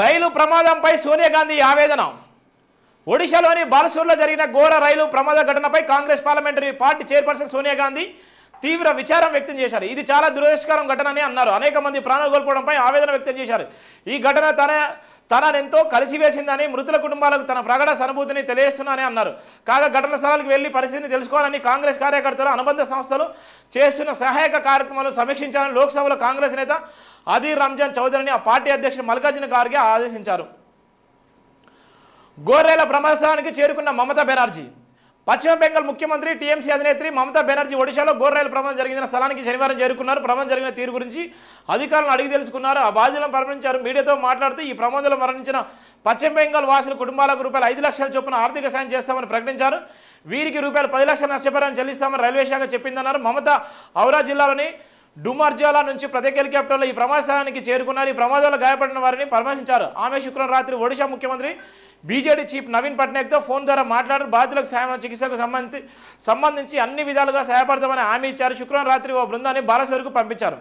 రైలు ప్రమాదంపై సోనియా గాంధీ ఆవేదన ఒడిశాలోని బాలసూర్లో జరిగిన ఘోర రైలు ప్రమాద ఘటనపై Congress parliamentary party chairperson Sonia Gandhi తీవ్ర విచారం వ్యక్తం చేశారు ఇది చాలా దురదృష్టకరం ఘటన అని అన్నారు అనేక మంది ప్రాణాలు కోల్పోవడంపై ఆవేదన వ్యక్తం చేశారు ఈ ఘటన తన తననెంతో కలిసివేసిందని మృతుల కుటుంబాలకు తన ప్రగడ సనుభూతిని తెలియజేస్తున్నానని అన్నారు కాగా ఘటన స్థలానికి వెళ్లి పరిస్థితిని తెలుసుకోవాలని కాంగ్రెస్ కార్యకర్తలు అనుబంధ సంస్థలు చేస్తున్న సహాయక కార్యక్రమాలు సమీక్షించాలని లోక్సభలో కాంగ్రెస్ నేత అధీర్ రంజాన్ చౌదరిని ఆ పార్టీ అధ్యక్షుడు మల్లికార్జున ఖార్గే ఆదేశించారు గోర్రెల ప్రమాదానికి చేరుకున్న మమతా బెనర్జీ పశ్చిమ బెంగాల్ ముఖ్యమంత్రి టీఎంసీ అధినేత్రి మమతా బెనర్జీ ఒడిశాలో రైలు ప్రమాదం జరిగిన స్థలానికి శనివారం చేరుకున్నారు ప్రమాదం జరిగిన తీరు గురించి అధికారులను అడిగి తెలుసుకున్నారు ఆ బాధ్యులను పరిగణించారు మీడియాతో మాట్లాడుతూ ఈ ప్రమాదంలో మరణించిన పశ్చిమ బెంగాల్ వాసుల కుటుంబాలకు రూపాయలు ఐదు లక్షల చొప్పున ఆర్థిక సాయం చేస్తామని ప్రకటించారు వీరికి రూపాయలు పది లక్షల నష్టపరిహారం చెల్లిస్తామని రైల్వే శాఖ చెప్పిందన్నారు మమత ఔరా జిల్లాలోని డుమర్జాల నుంచి ప్రత్యేక హెలికాప్టర్లో ఈ ప్రమాద స్థానానికి చేరుకున్నారు ఈ ప్రమాదంలో గాయపడిన వారిని పరామర్శించారు ఆమె శుక్రవారం రాత్రి ఒడిశా ముఖ్యమంత్రి బీజేడీ చీఫ్ నవీన్ పట్నాయక్తో ఫోన్ ద్వారా మాట్లాడారు బాధితులకు సాయం చికిత్సకు సంబంధించి సంబంధించి అన్ని విధాలుగా సహాయపడతామని హామీ ఇచ్చారు శుక్రవారం రాత్రి ఓ బృందాన్ని బాలసరుకు పంపించారు